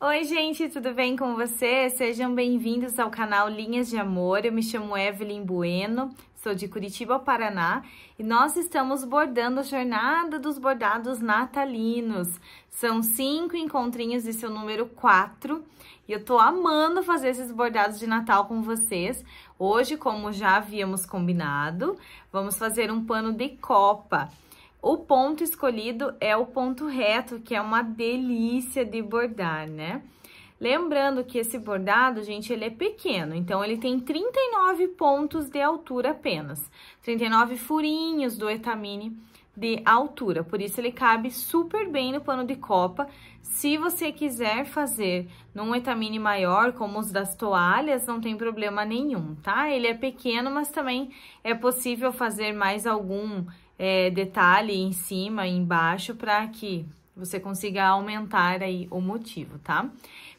Oi, gente, tudo bem com vocês? Sejam bem-vindos ao canal Linhas de Amor. Eu me chamo Evelyn Bueno, sou de Curitiba, Paraná, e nós estamos bordando a jornada dos bordados natalinos. São cinco encontrinhos, esse é o número quatro, e eu tô amando fazer esses bordados de Natal com vocês. Hoje, como já havíamos combinado, vamos fazer um pano de copa. O ponto escolhido é o ponto reto, que é uma delícia de bordar, né? Lembrando que esse bordado, gente, ele é pequeno, então ele tem 39 pontos de altura apenas. 39 furinhos do etamine de altura, por isso ele cabe super bem no pano de copa. Se você quiser fazer num etamine maior, como os das toalhas, não tem problema nenhum, tá? Ele é pequeno, mas também é possível fazer mais algum é, detalhe em cima e embaixo para que você consiga aumentar aí o motivo, tá?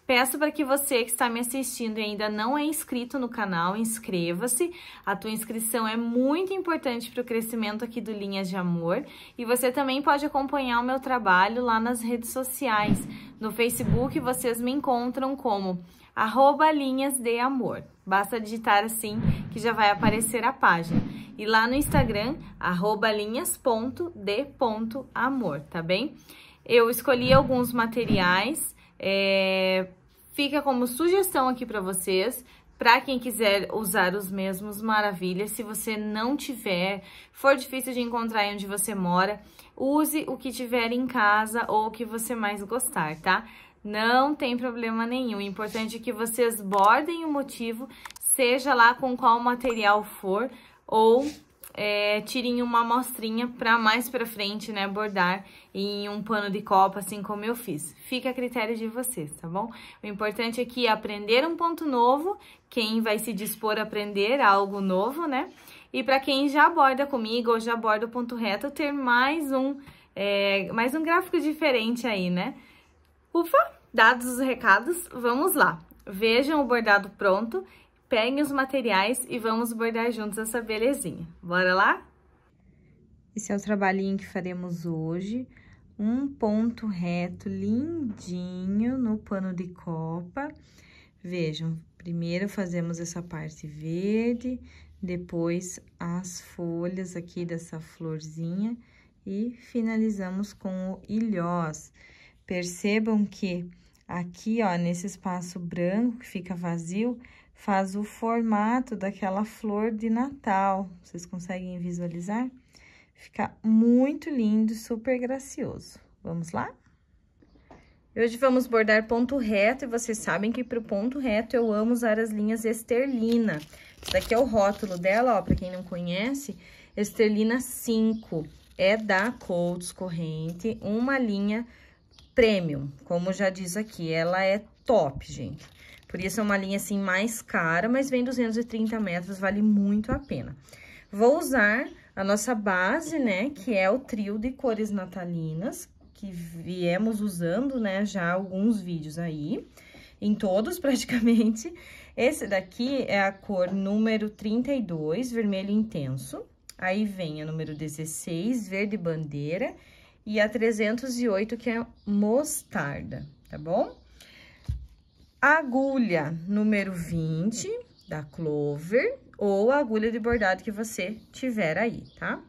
Peço para que você que está me assistindo e ainda não é inscrito no canal, inscreva-se. A tua inscrição é muito importante para o crescimento aqui do Linhas de Amor. E você também pode acompanhar o meu trabalho lá nas redes sociais. No Facebook, vocês me encontram como arroba linhas de amor. Basta digitar assim que já vai aparecer a página. E lá no Instagram, arroba linhas.de.amor, tá bem? Eu escolhi alguns materiais, é, fica como sugestão aqui para vocês. Para quem quiser usar os mesmos, maravilha. Se você não tiver, for difícil de encontrar onde você mora, use o que tiver em casa ou o que você mais gostar, tá? Não tem problema nenhum. O importante é que vocês bordem o motivo, seja lá com qual material for, ou é, tirem uma amostrinha para mais para frente, né, bordar em um pano de copa, assim como eu fiz. Fica a critério de vocês, tá bom? O importante é que aprender um ponto novo, quem vai se dispor a aprender algo novo, né? E para quem já borda comigo ou já borda o ponto reto, ter mais um, é, mais um gráfico diferente aí, né? Ufa! Dados os recados, vamos lá. Vejam o bordado pronto, peguem os materiais e vamos bordar juntos essa belezinha. Bora lá? Esse é o trabalhinho que faremos hoje. Um ponto reto lindinho no pano de copa. Vejam, primeiro fazemos essa parte verde, depois as folhas aqui dessa florzinha e finalizamos com o ilhós. Percebam que Aqui, ó, nesse espaço branco que fica vazio, faz o formato daquela flor de Natal. Vocês conseguem visualizar? Fica muito lindo, super gracioso. Vamos lá? Hoje vamos bordar ponto reto e vocês sabem que para o ponto reto eu amo usar as linhas esterlina. daqui é o rótulo dela, ó, para quem não conhece, esterlina 5. É da Colts Corrente, uma linha premium, como já diz aqui, ela é top, gente. Por isso é uma linha, assim, mais cara, mas vem 230 metros, vale muito a pena. Vou usar a nossa base, né, que é o trio de cores natalinas, que viemos usando, né, já alguns vídeos aí, em todos praticamente. Esse daqui é a cor número 32, vermelho intenso. Aí vem a número 16, verde bandeira, e a 308, que é mostarda, tá bom? Agulha número 20 da Clover ou a agulha de bordado que você tiver aí, tá?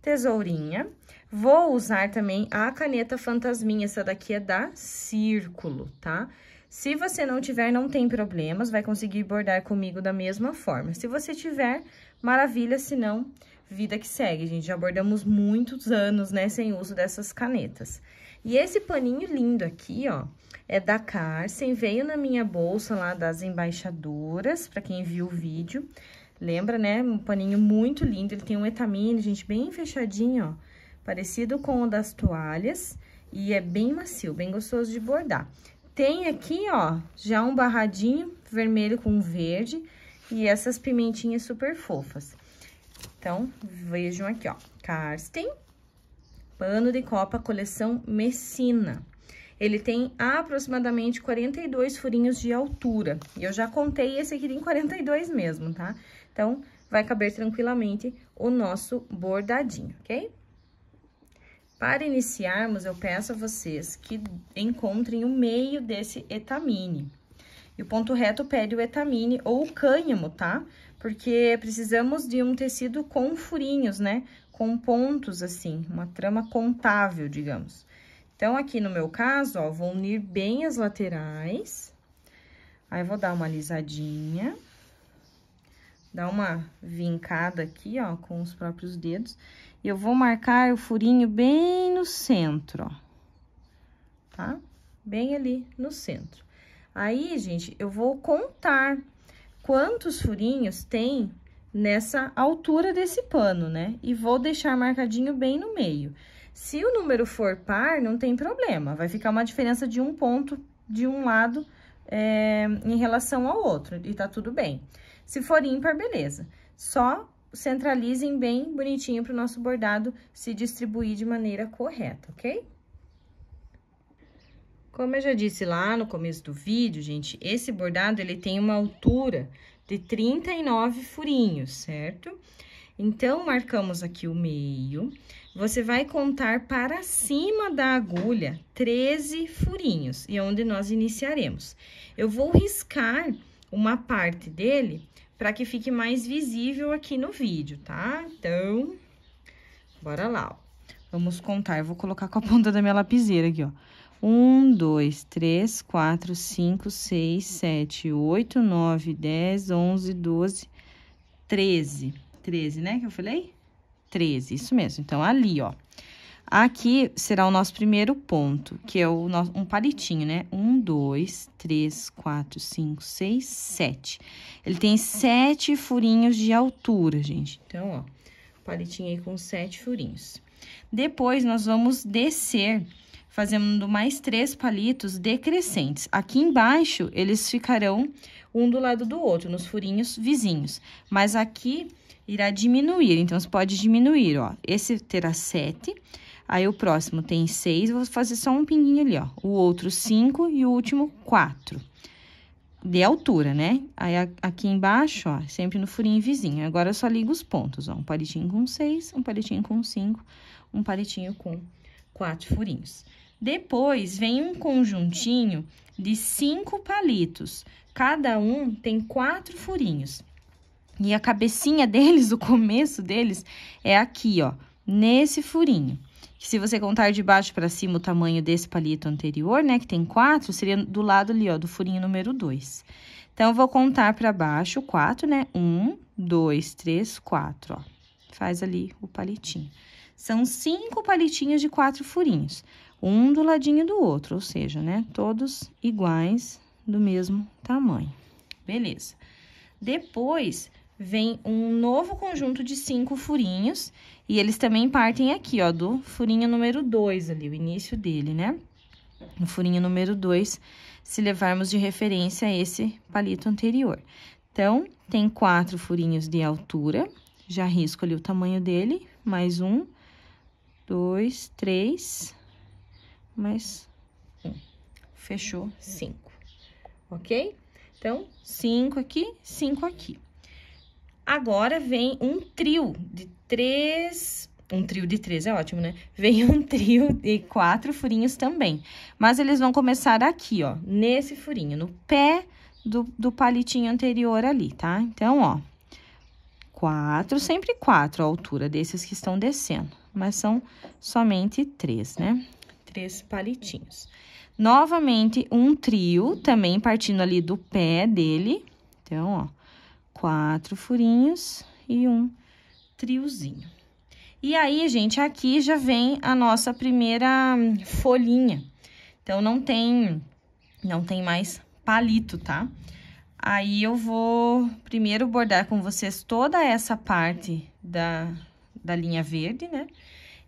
Tesourinha. Vou usar também a caneta fantasminha, essa daqui é da Círculo, tá? Se você não tiver, não tem problemas, vai conseguir bordar comigo da mesma forma. Se você tiver, maravilha, se não vida que segue, gente. Já abordamos muitos anos, né, sem uso dessas canetas. E esse paninho lindo aqui, ó, é da Carsen, veio na minha bolsa lá das embaixadoras, para quem viu o vídeo. Lembra, né? Um paninho muito lindo, ele tem um etamine, gente, bem fechadinho, ó, parecido com o das toalhas, e é bem macio, bem gostoso de bordar. Tem aqui, ó, já um barradinho vermelho com verde, e essas pimentinhas super fofas. Então, vejam aqui, ó. Karsten, pano de copa, coleção Messina. Ele tem aproximadamente 42 furinhos de altura. E eu já contei, esse aqui tem 42 mesmo, tá? Então, vai caber tranquilamente o nosso bordadinho, ok? Para iniciarmos, eu peço a vocês que encontrem o meio desse etamine. E o ponto reto pede o etamine ou o cânhamo, tá? Tá? porque precisamos de um tecido com furinhos, né? Com pontos, assim, uma trama contável, digamos. Então, aqui no meu caso, ó, vou unir bem as laterais. Aí, vou dar uma alisadinha. Dar uma vincada aqui, ó, com os próprios dedos. E eu vou marcar o furinho bem no centro, ó. Tá? Bem ali no centro. Aí, gente, eu vou contar quantos furinhos tem nessa altura desse pano, né? E vou deixar marcadinho bem no meio. Se o número for par, não tem problema, vai ficar uma diferença de um ponto de um lado é, em relação ao outro, e tá tudo bem. Se for ímpar, beleza. Só centralizem bem bonitinho para o nosso bordado se distribuir de maneira correta, ok? Como eu já disse lá no começo do vídeo, gente, esse bordado, ele tem uma altura de 39 furinhos, certo? Então, marcamos aqui o meio. Você vai contar para cima da agulha 13 furinhos, e é onde nós iniciaremos. Eu vou riscar uma parte dele para que fique mais visível aqui no vídeo, tá? Então, bora lá, ó. Vamos contar, eu vou colocar com a ponta da minha lapiseira aqui, ó um, dois, três, quatro, cinco, seis, sete, oito, nove, dez, onze, doze, treze. Treze, né, que eu falei? Treze, isso mesmo. Então, ali, ó. Aqui será o nosso primeiro ponto, que é o nosso, um palitinho, né? Um, dois, três, quatro, cinco, seis, sete. Ele tem sete furinhos de altura, gente. Então, ó, palitinho aí com sete furinhos. Depois, nós vamos descer fazendo mais três palitos decrescentes. Aqui embaixo, eles ficarão um do lado do outro, nos furinhos vizinhos. Mas aqui, irá diminuir, então, você pode diminuir, ó. Esse terá sete, aí o próximo tem seis, vou fazer só um pinguinho ali, ó. O outro, cinco, e o último, quatro de altura, né? Aí, aqui embaixo, ó, sempre no furinho vizinho. Agora, eu só ligo os pontos, ó. Um palitinho com seis, um palitinho com cinco, um palitinho com quatro furinhos. Depois vem um conjuntinho de cinco palitos, cada um tem quatro furinhos. E a cabecinha deles, o começo deles, é aqui, ó, nesse furinho. Se você contar de baixo para cima o tamanho desse palito anterior, né, que tem quatro, seria do lado ali, ó, do furinho número dois. Então, eu vou contar para baixo quatro, né, um, dois, três, quatro, ó. Faz ali o palitinho. São cinco palitinhos de quatro furinhos um do ladinho do outro, ou seja, né, todos iguais do mesmo tamanho. Beleza. Depois, vem um novo conjunto de cinco furinhos, e eles também partem aqui, ó, do furinho número dois ali, o início dele, né? No furinho número dois, se levarmos de referência a esse palito anterior. Então, tem quatro furinhos de altura, já risco ali o tamanho dele, mais um, dois, três, mais um. Fechou cinco, ok? Então, cinco aqui, cinco aqui. Agora vem um trio de três... Um trio de três é ótimo, né? Vem um trio de quatro furinhos também. Mas eles vão começar aqui, ó, nesse furinho, no pé do, do palitinho anterior ali, tá? Então, ó, quatro, sempre quatro a altura desses que estão descendo. Mas são somente três, né? três palitinhos. Novamente, um trio, também partindo ali do pé dele. Então, ó, quatro furinhos e um triozinho. E aí, gente, aqui já vem a nossa primeira hum, folhinha. Então, não tem, não tem mais palito, tá? Aí, eu vou primeiro bordar com vocês toda essa parte da, da linha verde, né?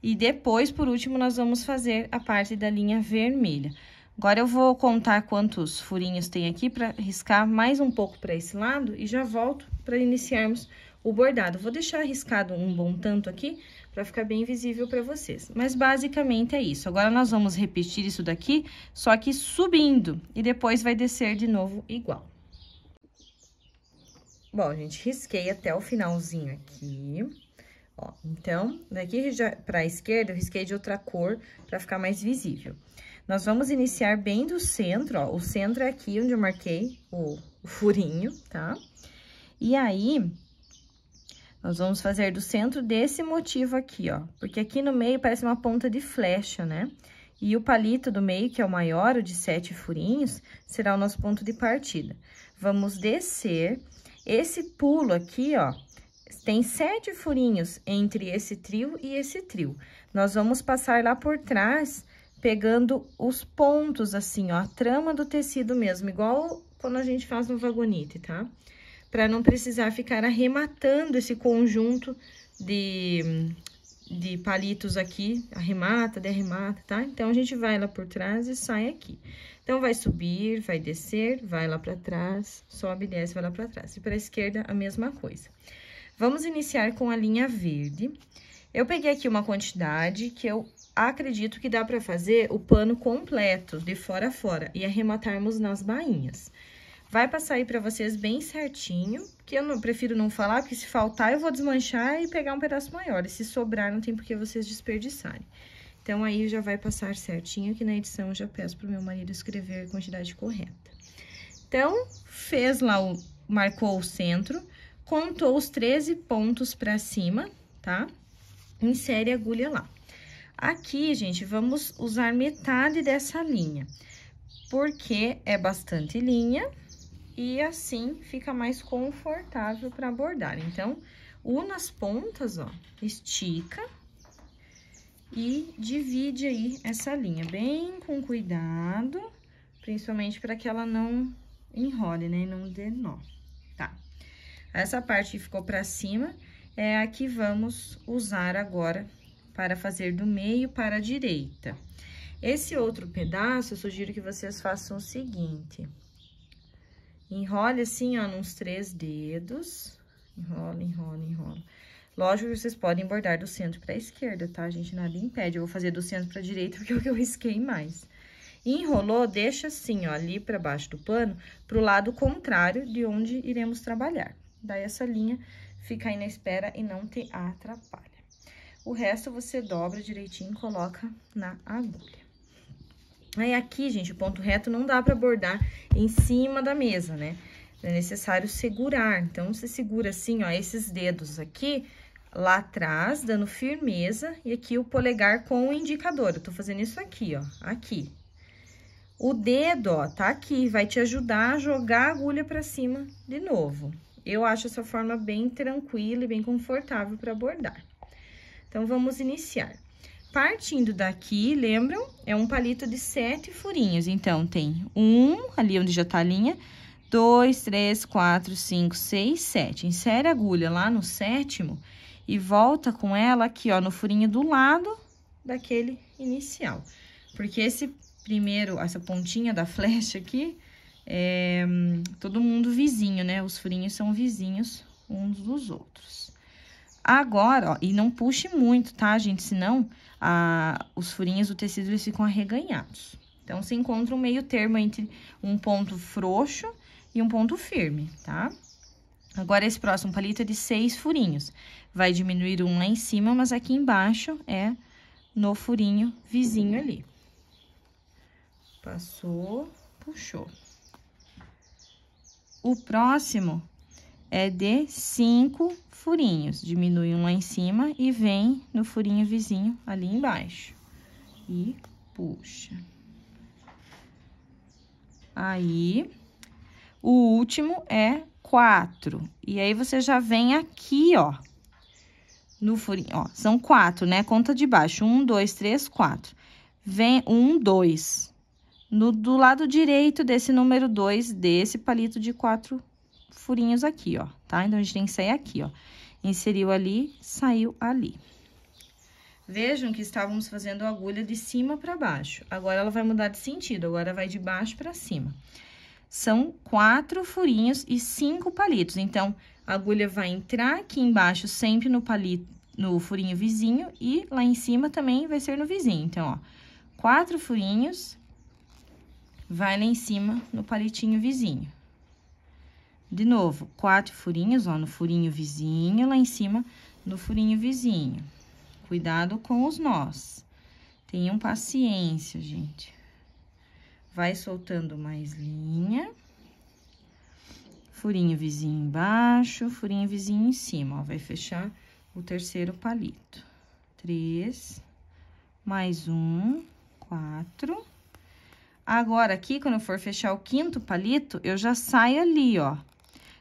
E depois, por último, nós vamos fazer a parte da linha vermelha. Agora, eu vou contar quantos furinhos tem aqui para riscar mais um pouco para esse lado e já volto para iniciarmos o bordado. Vou deixar riscado um bom tanto aqui para ficar bem visível para vocês. Mas, basicamente, é isso. Agora, nós vamos repetir isso daqui, só que subindo, e depois vai descer de novo igual. Bom, gente, risquei até o finalzinho aqui. Ó, então, daqui para a esquerda, eu risquei de outra cor para ficar mais visível. Nós vamos iniciar bem do centro, ó. O centro é aqui onde eu marquei o, o furinho, tá? E aí, nós vamos fazer do centro desse motivo aqui, ó. Porque aqui no meio parece uma ponta de flecha, né? E o palito do meio, que é o maior, o de sete furinhos, será o nosso ponto de partida. Vamos descer. Esse pulo aqui, ó, tem sete furinhos entre esse trio e esse trio. Nós vamos passar lá por trás, pegando os pontos, assim, ó, a trama do tecido mesmo, igual quando a gente faz no vagonite, tá? Pra não precisar ficar arrematando esse conjunto de, de palitos aqui, arremata, derremata, tá? Então, a gente vai lá por trás e sai aqui. Então, vai subir, vai descer, vai lá pra trás, sobe, desce, vai lá pra trás. E pra esquerda, a mesma coisa. Vamos iniciar com a linha verde. Eu peguei aqui uma quantidade que eu acredito que dá para fazer o pano completo, de fora a fora, e arrematarmos nas bainhas. Vai passar aí para vocês bem certinho, que eu não, prefiro não falar, porque se faltar eu vou desmanchar e pegar um pedaço maior, e se sobrar não tem por que vocês desperdiçarem. Então, aí já vai passar certinho, que na edição eu já peço pro meu marido escrever a quantidade correta. Então, fez lá o... marcou o centro contou os 13 pontos pra cima, tá? Insere a agulha lá. Aqui, gente, vamos usar metade dessa linha, porque é bastante linha e assim fica mais confortável para bordar. Então, une as pontas, ó, estica e divide aí essa linha, bem com cuidado, principalmente para que ela não enrole, né, e não dê nó. Essa parte que ficou para cima é a que vamos usar agora para fazer do meio para a direita. Esse outro pedaço, eu sugiro que vocês façam o seguinte. Enrole assim, ó, nos três dedos. Enrola, enrola, enrola. Lógico que vocês podem bordar do centro para a esquerda, tá, A gente? Nada impede. Eu vou fazer do centro para a direita, porque é o que eu risquei mais. Enrolou, deixa assim, ó, ali para baixo do pano, para o lado contrário de onde iremos trabalhar. Daí essa linha fica aí na espera e não te atrapalha. O resto você dobra direitinho e coloca na agulha. Aí aqui, gente, o ponto reto não dá pra bordar em cima da mesa, né? É necessário segurar, então você segura assim, ó, esses dedos aqui lá atrás, dando firmeza, e aqui o polegar com o indicador. Eu tô fazendo isso aqui, ó, aqui. O dedo, ó, tá aqui, vai te ajudar a jogar a agulha pra cima de novo. Eu acho essa forma bem tranquila e bem confortável para bordar. Então, vamos iniciar. Partindo daqui, lembram? É um palito de sete furinhos. Então, tem um, ali onde já tá a linha, dois, três, quatro, cinco, seis, sete. Insere a agulha lá no sétimo e volta com ela aqui, ó, no furinho do lado daquele inicial. Porque esse primeiro, essa pontinha da flecha aqui, é, todo mundo vizinho, né? Os furinhos são vizinhos uns dos outros. Agora, ó, e não puxe muito, tá, gente? Senão, a, os furinhos o tecido, eles ficam arreganhados. Então, se encontra um meio termo entre um ponto frouxo e um ponto firme, tá? Agora, esse próximo palito é de seis furinhos. Vai diminuir um lá em cima, mas aqui embaixo é no furinho vizinho ali. Passou, puxou. O próximo é de cinco furinhos. Diminui um lá em cima e vem no furinho vizinho ali embaixo. E puxa. Aí, o último é quatro. E aí, você já vem aqui, ó, no furinho, ó. São quatro, né? Conta de baixo. Um, dois, três, quatro. Vem um, dois. No, do lado direito desse número 2, desse palito de quatro furinhos aqui, ó, tá? Então, a gente tem que sair aqui, ó. Inseriu ali, saiu ali. Vejam que estávamos fazendo a agulha de cima para baixo. Agora, ela vai mudar de sentido, agora vai de baixo para cima. São quatro furinhos e cinco palitos. Então, a agulha vai entrar aqui embaixo sempre no palito, no furinho vizinho e lá em cima também vai ser no vizinho. Então, ó, quatro furinhos vai lá em cima no palitinho vizinho. De novo, quatro furinhos, ó, no furinho vizinho, lá em cima no furinho vizinho. Cuidado com os nós. Tenham paciência, gente. Vai soltando mais linha. Furinho vizinho embaixo, furinho vizinho em cima, ó. Vai fechar o terceiro palito. Três, mais um, quatro Agora, aqui, quando eu for fechar o quinto palito, eu já saio ali, ó.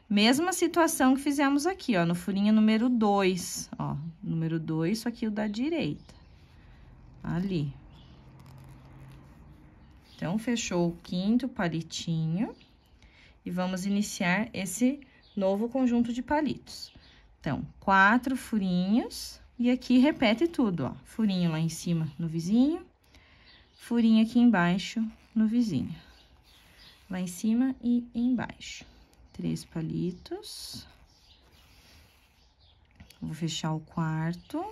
Mesma situação que fizemos aqui, ó, no furinho número 2, ó. Número 2, só que o da direita. Ali. Então, fechou o quinto palitinho. E vamos iniciar esse novo conjunto de palitos. Então, quatro furinhos. E aqui, repete tudo, ó. Furinho lá em cima no vizinho. Furinho aqui embaixo no vizinho. Lá em cima e embaixo. Três palitos. Vou fechar o quarto.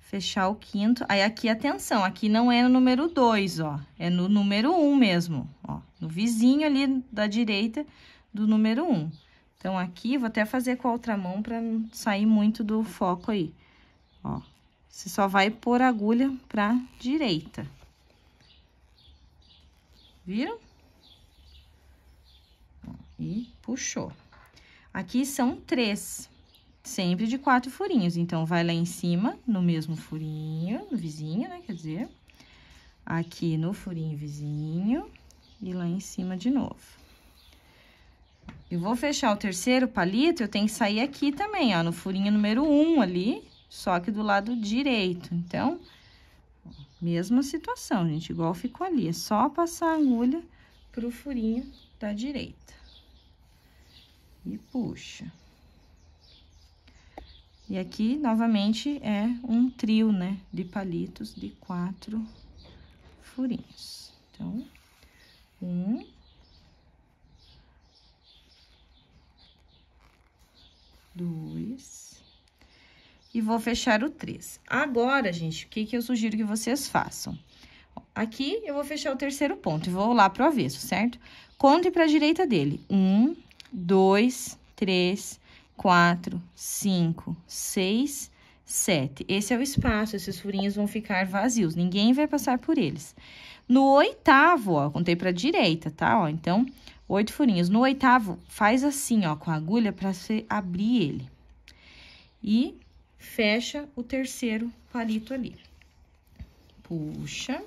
Fechar o quinto. Aí, aqui, atenção, aqui não é no número dois, ó. É no número um mesmo, ó. No vizinho ali da direita do número Um. Então, aqui, vou até fazer com a outra mão pra não sair muito do foco aí, ó. Você só vai pôr a agulha pra direita. Viram? E puxou. Aqui são três, sempre de quatro furinhos. Então, vai lá em cima, no mesmo furinho, no vizinho, né, quer dizer... Aqui no furinho vizinho e lá em cima de novo. Eu vou fechar o terceiro palito, eu tenho que sair aqui também, ó, no furinho número um ali, só que do lado direito. Então, mesma situação, gente, igual ficou ali. É só passar a agulha pro furinho da direita. E puxa. E aqui, novamente, é um trio, né, de palitos de quatro furinhos. Então, um... Dois e vou fechar o 3. Agora, gente, o que, que eu sugiro que vocês façam? Aqui, eu vou fechar o terceiro ponto e vou lá pro avesso, certo? Conte pra direita dele. Um, dois, três, quatro, cinco, seis, sete. Esse é o espaço, esses furinhos vão ficar vazios, ninguém vai passar por eles. No oitavo, ó, contei pra direita, tá? Ó, então, oito furinhos. No oitavo, faz assim, ó, com a agulha pra você abrir ele. E fecha o terceiro palito ali. Puxa.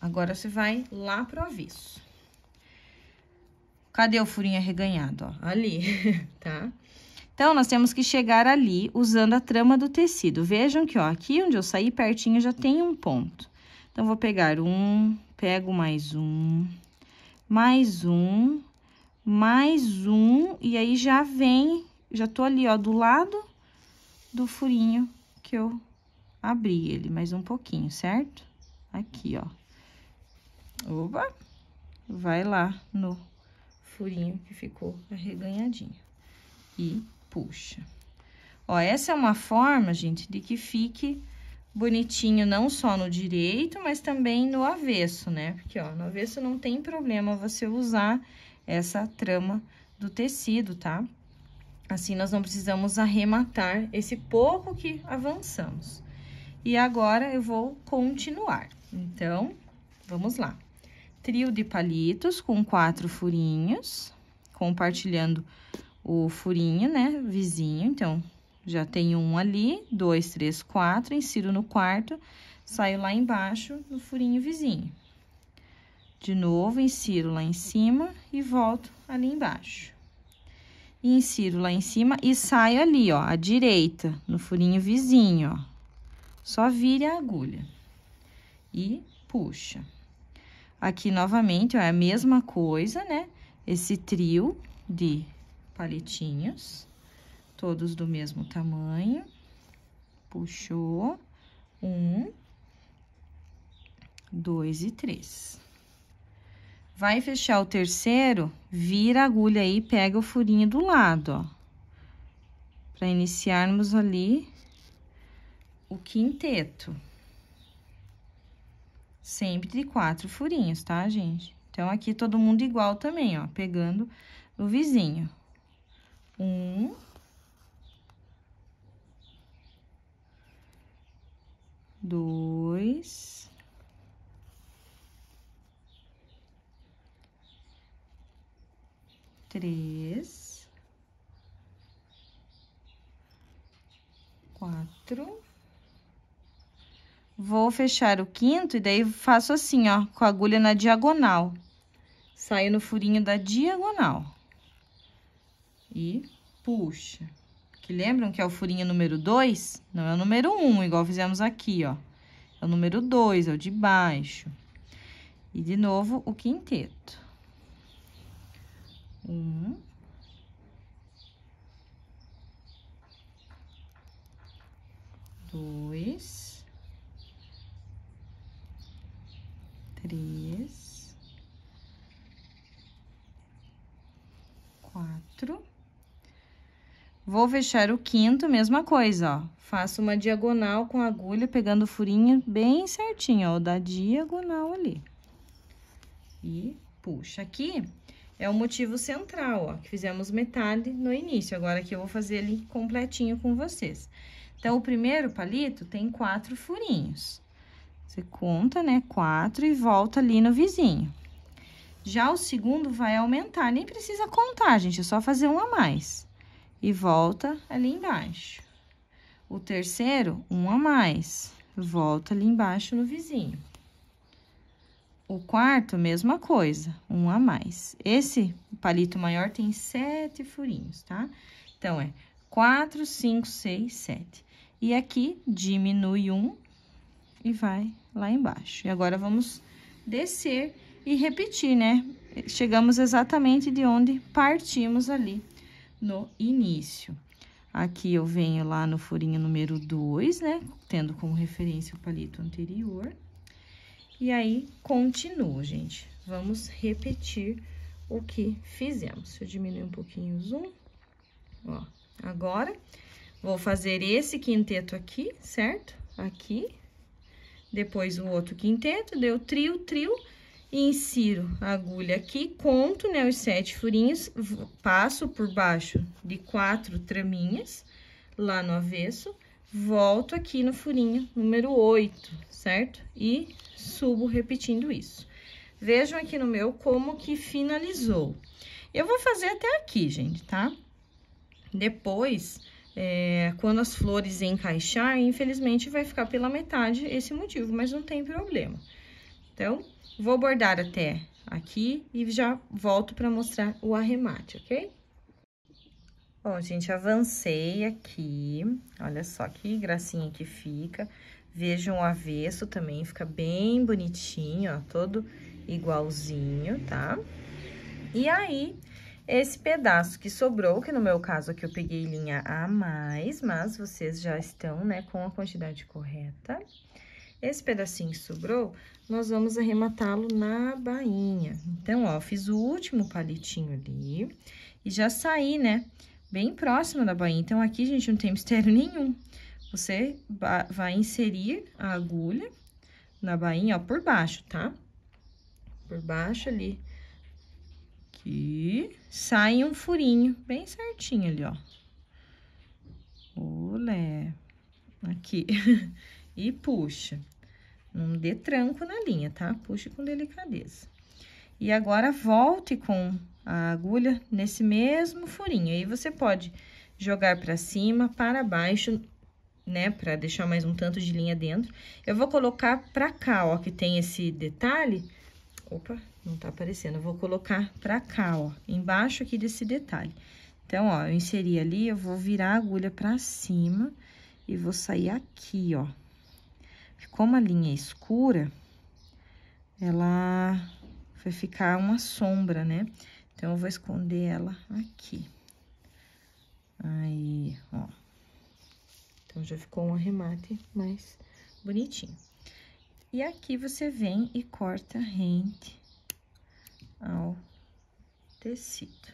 Agora, você vai lá pro avesso. Cadê o furinho arreganhado, ó? Ali, tá? Então, nós temos que chegar ali usando a trama do tecido. Vejam que, ó, aqui onde eu saí pertinho já tem um ponto. Então, vou pegar um, pego mais um, mais um, mais um, e aí já vem, já tô ali, ó, do lado do furinho que eu abri ele mais um pouquinho, certo? Aqui, ó. Oba! Vai lá no furinho que ficou arreganhadinho. E puxa. Ó, essa é uma forma, gente, de que fique bonitinho não só no direito, mas também no avesso, né? Porque, ó, no avesso não tem problema você usar essa trama do tecido, tá? Assim, nós não precisamos arrematar esse pouco que avançamos. E agora, eu vou continuar. Então, vamos lá. Trio de palitos com quatro furinhos, compartilhando o furinho, né, vizinho. Então, já tem um ali, dois, três, quatro, insiro no quarto, saio lá embaixo no furinho vizinho. De novo, insiro lá em cima e volto ali embaixo e insiro lá em cima e saio ali, ó, à direita, no furinho vizinho, ó. Só vire a agulha e puxa. Aqui, novamente, ó, é a mesma coisa, né? Esse trio de palitinhos, todos do mesmo tamanho. Puxou. Um, dois e três. Vai fechar o terceiro, vira a agulha aí pega o furinho do lado, ó. Pra iniciarmos ali o quinteto. Sempre de quatro furinhos, tá, gente? Então, aqui todo mundo igual também, ó, pegando o vizinho. Um... Dois... três, quatro. Vou fechar o quinto e daí faço assim, ó, com a agulha na diagonal. Saio no furinho da diagonal. E puxa. Que lembram que é o furinho número dois? Não, é o número um, igual fizemos aqui, ó. É o número dois, é o de baixo. E de novo, o quinteto. Um. Uhum. Dois. Três. Quatro. Vou fechar o quinto, mesma coisa, ó. Faço uma diagonal com a agulha, pegando o furinho bem certinho, ó, da diagonal ali. E puxa aqui é o motivo central, ó, que fizemos metade no início. Agora que eu vou fazer ele completinho com vocês. Então, o primeiro palito tem quatro furinhos. Você conta, né, quatro e volta ali no vizinho. Já o segundo vai aumentar, nem precisa contar, gente, é só fazer um a mais. E volta ali embaixo. O terceiro, um a mais. Volta ali embaixo no vizinho. O quarto, mesma coisa, um a mais. Esse palito maior tem sete furinhos, tá? Então, é quatro, cinco, seis, sete. E aqui, diminui um e vai lá embaixo. E agora, vamos descer e repetir, né? Chegamos exatamente de onde partimos ali no início. Aqui, eu venho lá no furinho número dois né? Tendo como referência o palito anterior. E aí, continuo, gente. Vamos repetir o que fizemos. Deixa eu diminuir um pouquinho o zoom. Ó, agora, vou fazer esse quinteto aqui, certo? Aqui. Depois, o outro quinteto, deu trio, trio. Insiro a agulha aqui, conto, né, os sete furinhos, passo por baixo de quatro traminhas lá no avesso volto aqui no furinho número 8, certo? E subo repetindo isso. Vejam aqui no meu como que finalizou. Eu vou fazer até aqui, gente, tá? Depois, é, quando as flores encaixar, infelizmente vai ficar pela metade esse motivo, mas não tem problema. Então, vou bordar até aqui e já volto para mostrar o arremate, ok? Bom, gente, avancei aqui, olha só que gracinha que fica. Vejam o avesso também, fica bem bonitinho, ó, todo igualzinho, tá? E aí, esse pedaço que sobrou, que no meu caso aqui eu peguei linha a mais, mas vocês já estão, né, com a quantidade correta. Esse pedacinho que sobrou, nós vamos arrematá-lo na bainha. Então, ó, fiz o último palitinho ali e já saí, né? bem próxima da bainha. Então, aqui, gente, não tem mistério nenhum. Você vai inserir a agulha na bainha, ó, por baixo, tá? Por baixo ali. Aqui. Sai um furinho, bem certinho ali, ó. Olé. Aqui. e puxa. Não dê tranco na linha, tá? Puxe com delicadeza. E agora, volte com a agulha nesse mesmo furinho. Aí, você pode jogar pra cima, para baixo, né, pra deixar mais um tanto de linha dentro. Eu vou colocar pra cá, ó, que tem esse detalhe. Opa, não tá aparecendo. Eu vou colocar pra cá, ó, embaixo aqui desse detalhe. Então, ó, eu inseri ali, eu vou virar a agulha pra cima e vou sair aqui, ó. ficou uma linha é escura, ela vai ficar uma sombra, né? Então, eu vou esconder ela aqui. Aí, ó. Então, já ficou um arremate mais bonitinho. E aqui, você vem e corta rente ao tecido.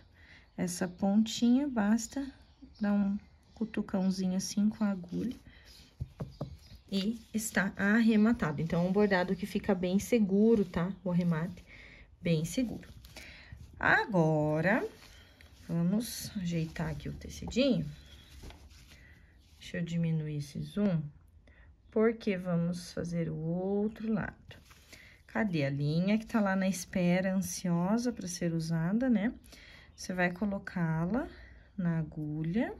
Essa pontinha, basta dar um cutucãozinho assim com a agulha e está arrematado. Então, é um bordado que fica bem seguro, tá? O arremate bem seguro. Agora, vamos ajeitar aqui o tecidinho. Deixa eu diminuir esse zoom, porque vamos fazer o outro lado. Cadê a linha que tá lá na espera, ansiosa para ser usada, né? Você vai colocá-la na agulha,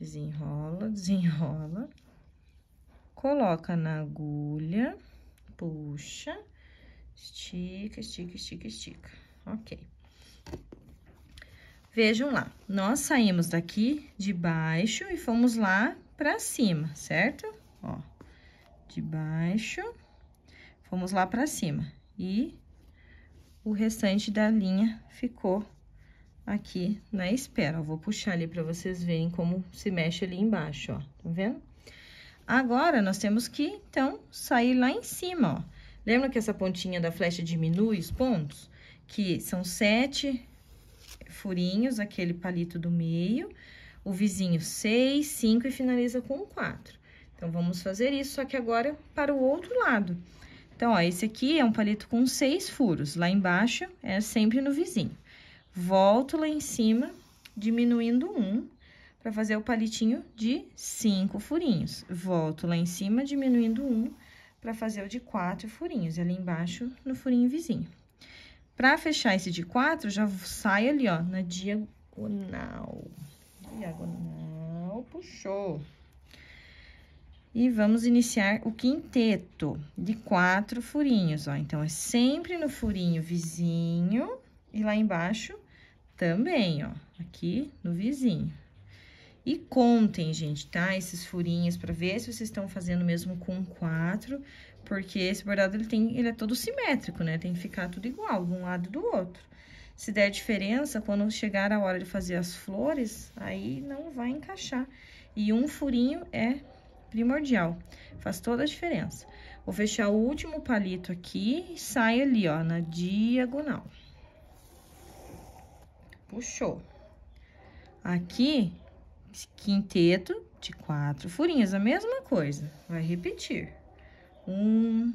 desenrola, desenrola, coloca na agulha, puxa, estica, estica, estica, estica ok. Vejam lá, nós saímos daqui de baixo e fomos lá pra cima, certo? Ó, de baixo, fomos lá pra cima. E o restante da linha ficou aqui na espera. Eu vou puxar ali pra vocês verem como se mexe ali embaixo, ó, tá vendo? Agora, nós temos que, então, sair lá em cima, ó. Lembra que essa pontinha da flecha diminui os pontos? que são sete furinhos, aquele palito do meio, o vizinho seis, cinco e finaliza com quatro. Então, vamos fazer isso, só que agora para o outro lado. Então, ó, esse aqui é um palito com seis furos, lá embaixo é sempre no vizinho. Volto lá em cima, diminuindo um, para fazer o palitinho de cinco furinhos. Volto lá em cima, diminuindo um, para fazer o de quatro furinhos, ali embaixo no furinho vizinho. Pra fechar esse de quatro, já sai ali, ó, na diagonal. Diagonal, puxou. E vamos iniciar o quinteto de quatro furinhos, ó. Então, é sempre no furinho vizinho e lá embaixo também, ó. Aqui no vizinho. E contem, gente, tá? Esses furinhos para ver se vocês estão fazendo mesmo com quatro, porque esse bordado, ele tem, ele é todo simétrico, né? Tem que ficar tudo igual, de um lado e do outro. Se der diferença, quando chegar a hora de fazer as flores, aí não vai encaixar. E um furinho é primordial, faz toda a diferença. Vou fechar o último palito aqui e sai ali, ó, na diagonal. Puxou. Aqui, quinteto de quatro furinhas, a mesma coisa, vai repetir. Um,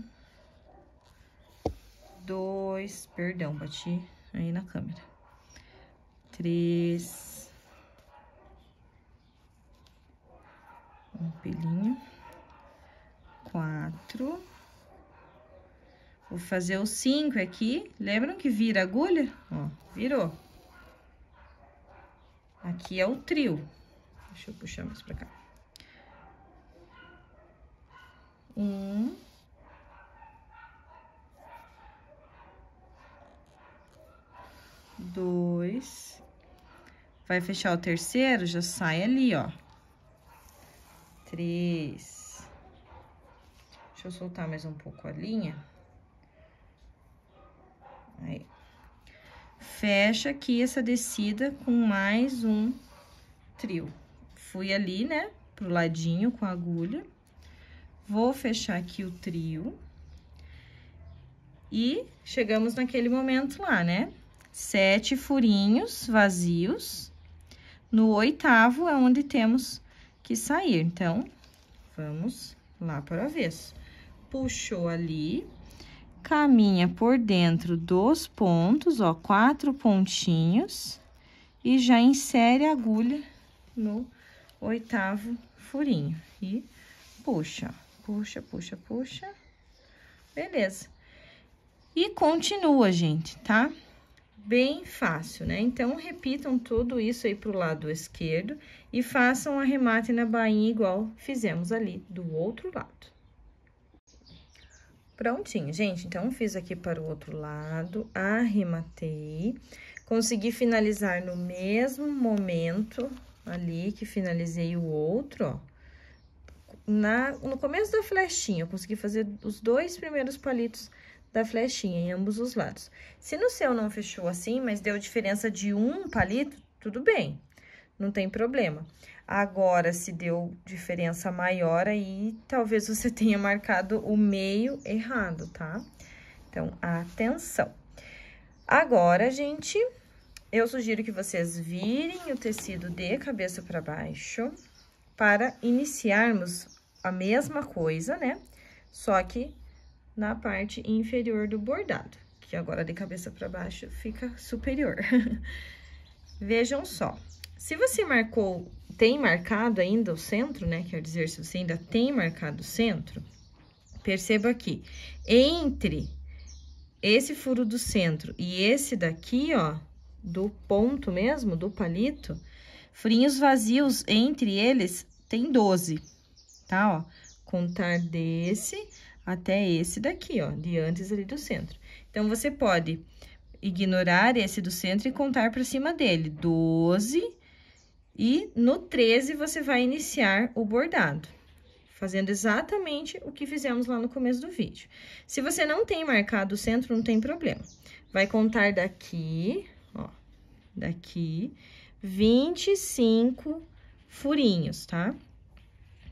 dois, perdão, bati aí na câmera. Três, um pelinho, quatro. Vou fazer os cinco aqui. Lembram que vira agulha? Ó, virou. Aqui é o trio. Deixa eu puxar mais pra cá. Um, dois. Vai fechar o terceiro, já sai ali, ó. Três. Deixa eu soltar mais um pouco a linha. Aí. Fecha aqui essa descida com mais um trio. Fui ali, né, pro ladinho com a agulha. Vou fechar aqui o trio. E chegamos naquele momento lá, né? sete furinhos vazios. No oitavo é onde temos que sair. Então, vamos lá para o avesso. Puxou ali, caminha por dentro dos pontos, ó, quatro pontinhos, e já insere a agulha no oitavo furinho. E puxa, puxa, puxa, puxa. Beleza. E continua, gente, tá? Tá? bem fácil, né? Então, repitam tudo isso aí pro lado esquerdo e façam arremate na bainha igual fizemos ali do outro lado. Prontinho, gente. Então, fiz aqui para o outro lado, arrematei. Consegui finalizar no mesmo momento ali que finalizei o outro, ó. Na, no começo da flechinha, eu consegui fazer os dois primeiros palitos da flechinha em ambos os lados. Se no seu não fechou assim, mas deu diferença de um palito, tudo bem, não tem problema. Agora, se deu diferença maior, aí talvez você tenha marcado o meio errado, tá? Então, atenção. Agora, gente, eu sugiro que vocês virem o tecido de cabeça para baixo para iniciarmos a mesma coisa, né? Só que na parte inferior do bordado, que agora de cabeça para baixo fica superior. Vejam só, se você marcou, tem marcado ainda o centro, né? Quer dizer, se você ainda tem marcado o centro, perceba aqui, entre esse furo do centro e esse daqui, ó, do ponto mesmo, do palito, furinhos vazios entre eles tem 12, tá, ó? Contar desse até esse daqui, ó, de antes ali do centro. Então, você pode ignorar esse do centro e contar para cima dele, 12, e no 13 você vai iniciar o bordado, fazendo exatamente o que fizemos lá no começo do vídeo. Se você não tem marcado o centro, não tem problema. Vai contar daqui, ó, daqui, 25 furinhos, tá?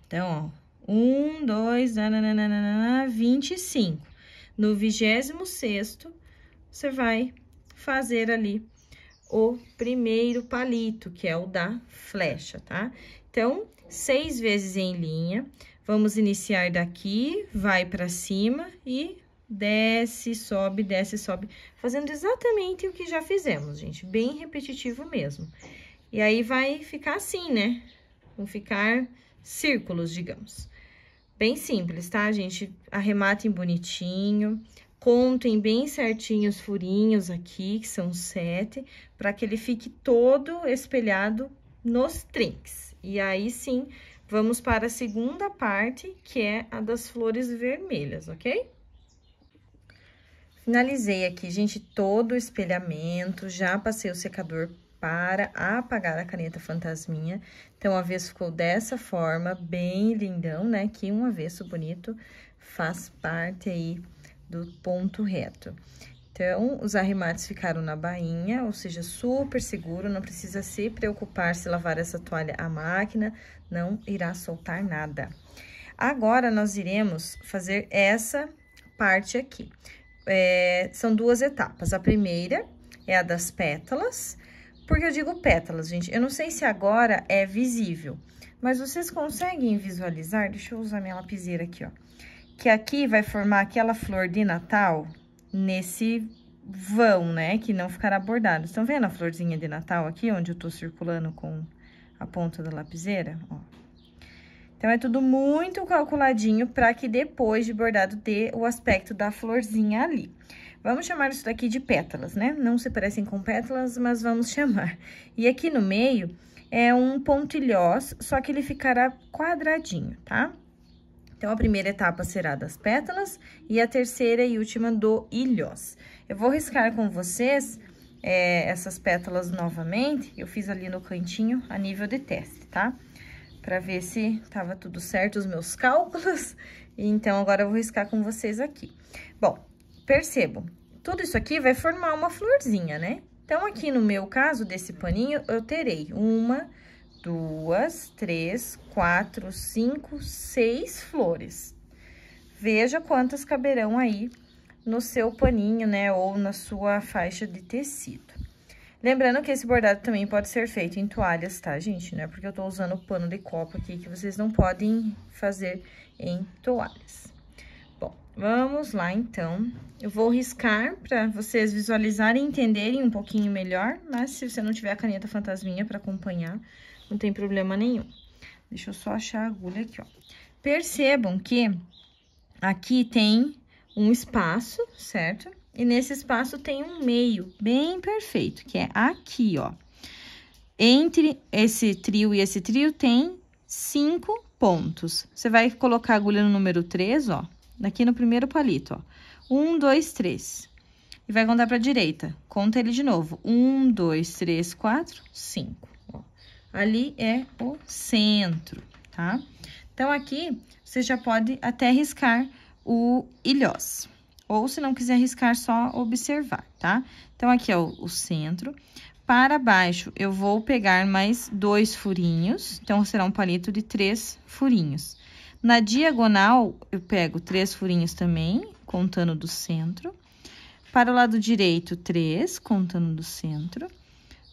Então, ó, um, dois, nananana, 25. No vigésimo sexto, você vai fazer ali o primeiro palito, que é o da flecha, tá? Então, seis vezes em linha. Vamos iniciar daqui, vai pra cima e desce, sobe, desce, sobe. Fazendo exatamente o que já fizemos, gente. Bem repetitivo mesmo. E aí, vai ficar assim, né? Vão ficar círculos, digamos. Bem simples, tá, gente? Arrematem bonitinho, contem bem certinho os furinhos aqui, que são sete, para que ele fique todo espelhado nos trinques. E aí, sim, vamos para a segunda parte, que é a das flores vermelhas, ok? Finalizei aqui, gente, todo o espelhamento, já passei o secador para apagar a caneta fantasminha. Então, o avesso ficou dessa forma, bem lindão, né? Que um avesso bonito faz parte aí do ponto reto. Então, os arremates ficaram na bainha, ou seja, super seguro, não precisa se preocupar se lavar essa toalha à máquina, não irá soltar nada. Agora, nós iremos fazer essa parte aqui. É, são duas etapas, a primeira é a das pétalas porque eu digo pétalas, gente. Eu não sei se agora é visível, mas vocês conseguem visualizar? Deixa eu usar minha lapiseira aqui, ó. Que aqui vai formar aquela flor de Natal nesse vão, né? Que não ficará bordado. Estão vendo a florzinha de Natal aqui, onde eu tô circulando com a ponta da lapiseira? Ó. Então, é tudo muito calculadinho para que depois de bordado dê o aspecto da florzinha ali. Vamos chamar isso daqui de pétalas, né? Não se parecem com pétalas, mas vamos chamar. E aqui no meio é um pontilhós, só que ele ficará quadradinho, tá? Então, a primeira etapa será das pétalas e a terceira e última do ilhós. Eu vou riscar com vocês é, essas pétalas novamente. Eu fiz ali no cantinho a nível de teste, tá? Pra ver se tava tudo certo os meus cálculos. Então, agora eu vou riscar com vocês aqui. Bom, percebam, tudo isso aqui vai formar uma florzinha, né? Então, aqui no meu caso desse paninho, eu terei uma, duas, três, quatro, cinco, seis flores. Veja quantas caberão aí no seu paninho, né, ou na sua faixa de tecido. Lembrando que esse bordado também pode ser feito em toalhas, tá, gente? Não é porque eu tô usando pano de copo aqui que vocês não podem fazer em toalhas. Vamos lá, então. Eu vou riscar para vocês visualizarem e entenderem um pouquinho melhor, mas se você não tiver a caneta fantasminha para acompanhar, não tem problema nenhum. Deixa eu só achar a agulha aqui, ó. Percebam que aqui tem um espaço, certo? E nesse espaço tem um meio bem perfeito, que é aqui, ó. Entre esse trio e esse trio tem cinco pontos. Você vai colocar a agulha no número 3, ó Daqui no primeiro palito, ó. Um, dois, três. E vai contar pra direita. Conta ele de novo. Um, dois, três, quatro, cinco. Ó. Ali é o centro, tá? Então, aqui, você já pode até riscar o ilhós. Ou, se não quiser riscar, só observar, tá? Então, aqui é o, o centro para baixo, eu vou pegar mais dois furinhos, então será um palito de três furinhos. Na diagonal, eu pego três furinhos também, contando do centro. Para o lado direito, três, contando do centro.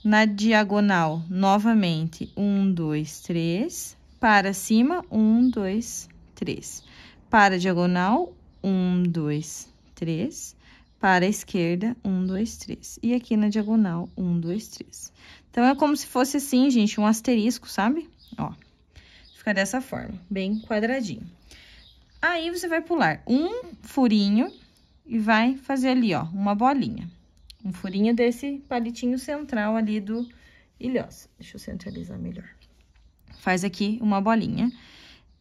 Na diagonal, novamente, um, dois, três. Para cima, um, dois, três. Para a diagonal, um, dois, três. Para a esquerda, um, dois, três. E aqui na diagonal, um, dois, três. Então, é como se fosse assim, gente, um asterisco, sabe? Ó fica dessa forma, bem quadradinho. Aí, você vai pular um furinho e vai fazer ali, ó, uma bolinha. Um furinho desse palitinho central ali do ilhosa. Deixa eu centralizar melhor. Faz aqui uma bolinha.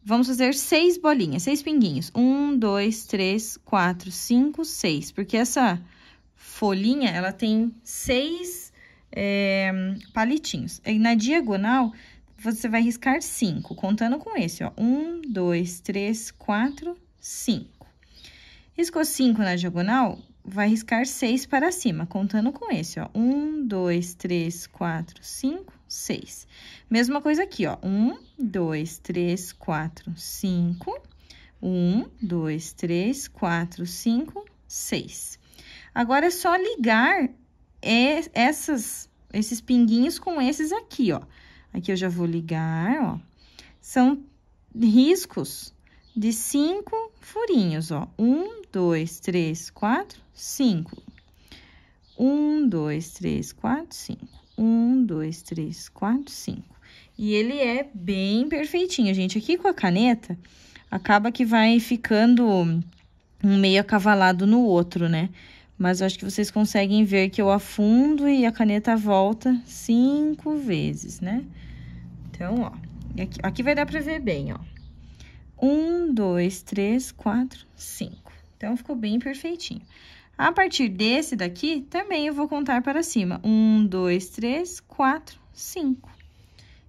Vamos fazer seis bolinhas, seis pinguinhos. Um, dois, três, quatro, cinco, seis. Porque essa folhinha, ela tem seis é, palitinhos. E na diagonal, você vai riscar cinco, contando com esse, ó. Um, dois, três, quatro, cinco. Riscou cinco na diagonal, vai riscar seis para cima, contando com esse, ó. Um, dois, três, quatro, cinco, seis. Mesma coisa aqui, ó. Um, dois, três, quatro, cinco. Um, dois, três, quatro, cinco, seis. Agora, é só ligar essas, esses pinguinhos com esses aqui, ó. Aqui eu já vou ligar, ó. São riscos de cinco furinhos, ó. Um, dois, três, quatro, cinco. Um, dois, três, quatro, cinco. Um, dois, três, quatro, cinco. E ele é bem perfeitinho, gente. Aqui com a caneta, acaba que vai ficando um meio acavalado no outro, né? Mas eu acho que vocês conseguem ver que eu afundo e a caneta volta cinco vezes, né? Então, ó, aqui, aqui vai dar pra ver bem, ó. Um, dois, três, quatro, cinco. Então, ficou bem perfeitinho. A partir desse daqui, também eu vou contar para cima. Um, dois, três, quatro, cinco.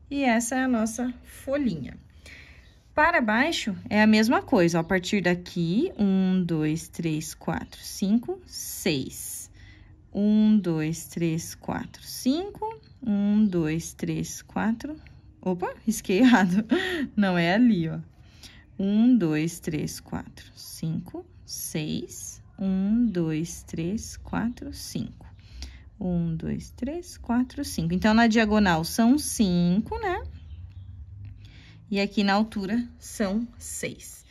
E essa é a nossa folhinha. Para baixo é a mesma coisa, ó, a partir daqui, um, dois, três, quatro, cinco, seis. Um, dois, três, quatro, cinco. Um, dois, três, quatro. Opa, risquei errado. Não é ali, ó. Um, dois, três, quatro, cinco, seis. Um, dois, três, quatro, cinco. Um, dois, três, quatro, cinco. Então, na diagonal são cinco, né? E aqui na altura são seis.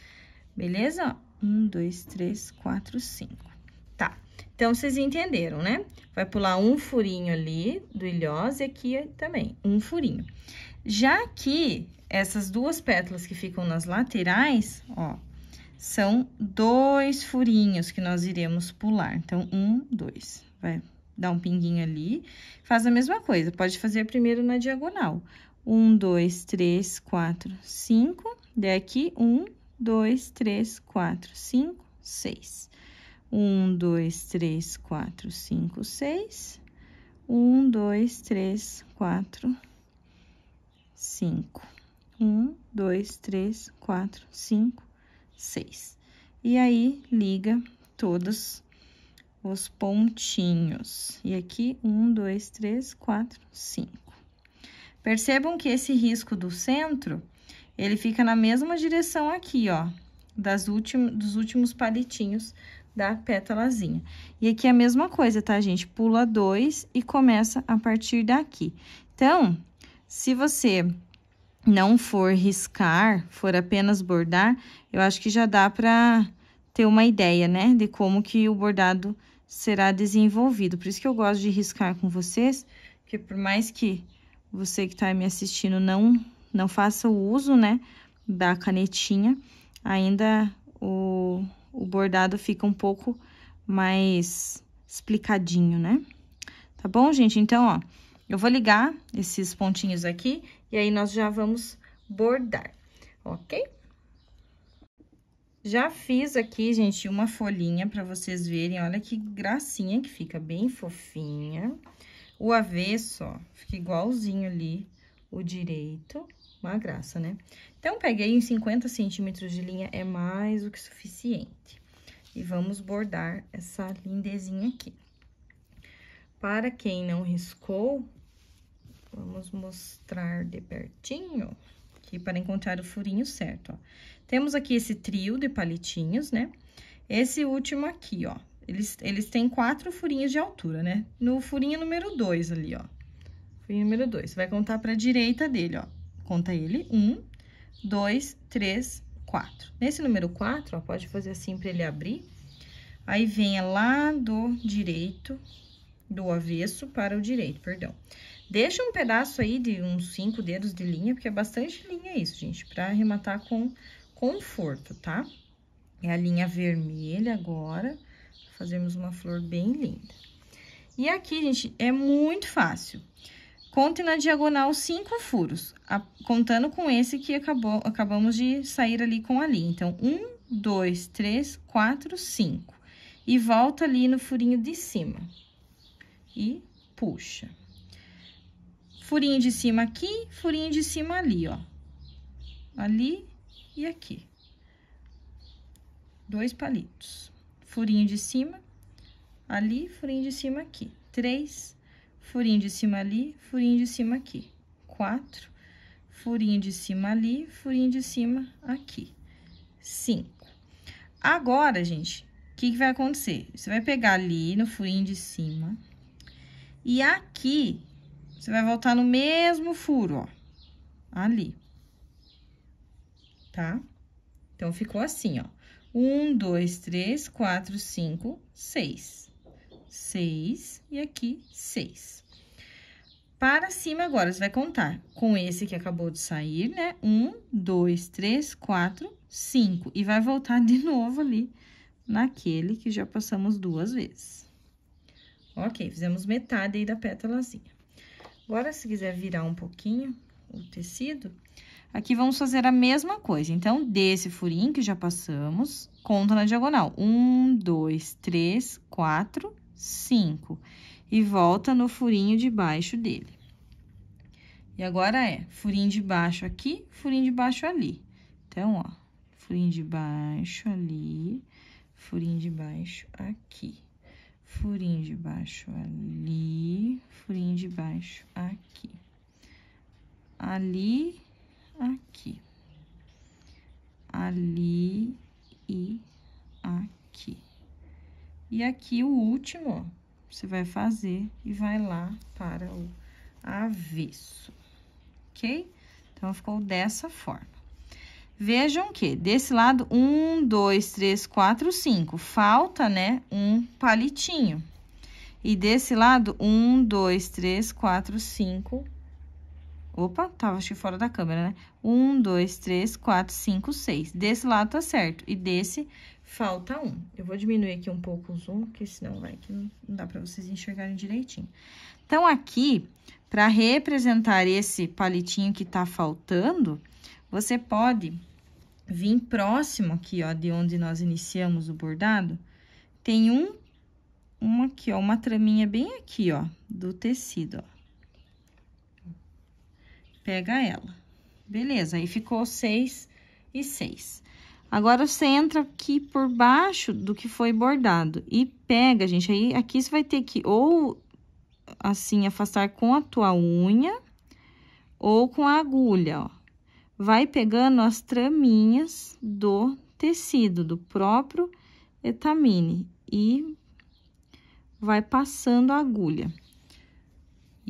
Beleza? Um, dois, três, quatro, cinco. Tá. Então, vocês entenderam, né? Vai pular um furinho ali do ilhós e aqui também, um furinho. Já aqui, essas duas pétalas que ficam nas laterais, ó, são dois furinhos que nós iremos pular. Então, um, dois, vai dar um pinguinho ali. Faz a mesma coisa, pode fazer primeiro na diagonal. Um, dois, três, quatro, cinco. Daqui, um, dois, três, quatro, cinco, seis. Um, dois, três, quatro, cinco, seis. Um, dois, três, quatro, cinco. Um, dois, três, quatro, cinco, seis. E aí, liga todos os pontinhos. E aqui, um, dois, três, quatro, cinco. Percebam que esse risco do centro, ele fica na mesma direção aqui, ó, das últim, dos últimos palitinhos da pétalazinha. E aqui é a mesma coisa, tá, gente? Pula dois e começa a partir daqui. Então, se você não for riscar, for apenas bordar, eu acho que já dá pra ter uma ideia, né, de como que o bordado será desenvolvido. Por isso que eu gosto de riscar com vocês, porque por mais que você que tá me assistindo, não, não faça o uso, né, da canetinha. Ainda o, o bordado fica um pouco mais explicadinho, né? Tá bom, gente? Então, ó, eu vou ligar esses pontinhos aqui e aí nós já vamos bordar, ok? Já fiz aqui, gente, uma folhinha para vocês verem, olha que gracinha que fica, bem fofinha. Bem fofinha. O avesso, ó, fica igualzinho ali o direito, uma graça, né? Então, peguei em 50 centímetros de linha, é mais do que suficiente. E vamos bordar essa lindezinha aqui. Para quem não riscou, vamos mostrar de pertinho aqui para encontrar o furinho certo, ó. Temos aqui esse trio de palitinhos, né? Esse último aqui, ó, eles, eles têm quatro furinhos de altura, né? No furinho número dois ali, ó. Furinho número dois. Você vai contar pra direita dele, ó. Conta ele. Um, dois, três, quatro. Nesse número quatro, ó, pode fazer assim pra ele abrir. Aí, venha lá do direito, do avesso para o direito, perdão. Deixa um pedaço aí de uns cinco dedos de linha, porque é bastante linha isso, gente, pra arrematar com conforto, tá? É a linha vermelha agora fazermos uma flor bem linda. E aqui, gente, é muito fácil. Conte na diagonal cinco furos, a, contando com esse que acabou, acabamos de sair ali com ali. Então, um, dois, três, quatro, cinco. E volta ali no furinho de cima. E puxa. Furinho de cima aqui, furinho de cima ali, ó. Ali e aqui. Dois palitos furinho de cima, ali, furinho de cima aqui. Três, furinho de cima ali, furinho de cima aqui. Quatro, furinho de cima ali, furinho de cima aqui. Cinco. Agora, gente, o que, que vai acontecer? Você vai pegar ali no furinho de cima e aqui você vai voltar no mesmo furo, ó, ali, tá? Então, ficou assim, ó. Um, dois, três, quatro, cinco, seis. Seis e aqui, seis. Para cima agora, você vai contar com esse que acabou de sair, né? Um, dois, três, quatro, cinco. E vai voltar de novo ali naquele que já passamos duas vezes. Ok, fizemos metade aí da pétalazinha. Agora, se quiser virar um pouquinho o tecido, Aqui vamos fazer a mesma coisa. Então, desse furinho que já passamos, conta na diagonal. Um, dois, três, quatro, cinco. E volta no furinho de baixo dele. E agora é furinho de baixo aqui, furinho de baixo ali. Então, ó, furinho de baixo ali, furinho de baixo aqui. Furinho de baixo ali, furinho de baixo aqui. Ali aqui. Ali e aqui. E aqui o último, você vai fazer e vai lá para o avesso, ok? Então, ficou dessa forma. Vejam que desse lado, um, dois, três, quatro, cinco. Falta, né, um palitinho. E desse lado, um, dois, três, quatro, cinco Opa, tava acho que fora da câmera, né? Um, dois, três, quatro, cinco, seis. Desse lado tá certo. E desse falta um. Eu vou diminuir aqui um pouco o zoom, porque senão vai que não dá pra vocês enxergarem direitinho. Então, aqui, pra representar esse palitinho que tá faltando, você pode vir próximo aqui, ó, de onde nós iniciamos o bordado. Tem um, uma aqui, ó, uma traminha bem aqui, ó, do tecido, ó pega ela. Beleza, aí ficou seis e seis. Agora, você entra aqui por baixo do que foi bordado e pega, gente. Aí, aqui você vai ter que ou, assim, afastar com a tua unha ou com a agulha, ó. Vai pegando as traminhas do tecido, do próprio etamine e vai passando a agulha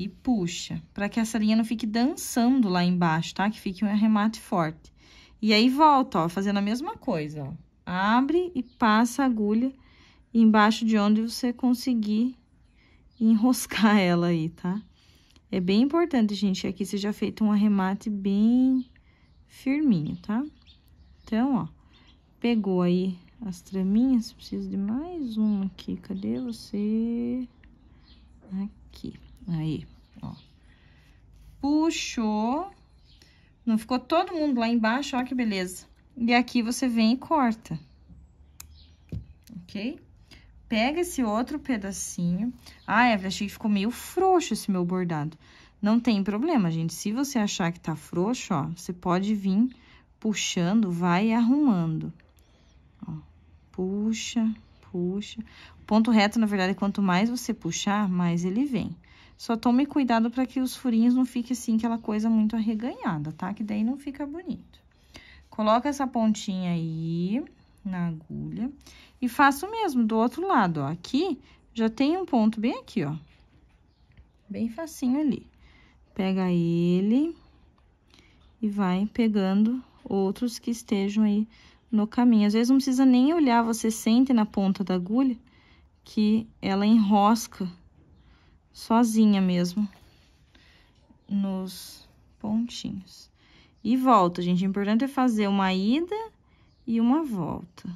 e puxa, para que essa linha não fique dançando lá embaixo, tá? Que fique um arremate forte. E aí, volta, ó, fazendo a mesma coisa, ó. Abre e passa a agulha embaixo de onde você conseguir enroscar ela aí, tá? É bem importante, gente, aqui seja feito um arremate bem firminho, tá? Então, ó, pegou aí as traminhas, preciso de mais uma aqui, cadê você? Aqui. Aí, ó. Puxou. Não ficou todo mundo lá embaixo, ó que beleza. E aqui você vem e corta. Ok? Pega esse outro pedacinho. Ah, Evelyn, achei que ficou meio frouxo esse meu bordado. Não tem problema, gente. Se você achar que tá frouxo, ó, você pode vir puxando, vai arrumando. Ó, puxa, puxa. O ponto reto, na verdade, quanto mais você puxar, mais ele vem. Só tome cuidado para que os furinhos não fiquem assim, aquela coisa muito arreganhada, tá? Que daí não fica bonito. Coloca essa pontinha aí na agulha e faça o mesmo do outro lado, ó. Aqui já tem um ponto bem aqui, ó. Bem facinho ali. Pega ele e vai pegando outros que estejam aí no caminho. Às vezes, não precisa nem olhar, você sente na ponta da agulha que ela enrosca sozinha mesmo nos pontinhos. E volta, gente. O importante é fazer uma ida e uma volta.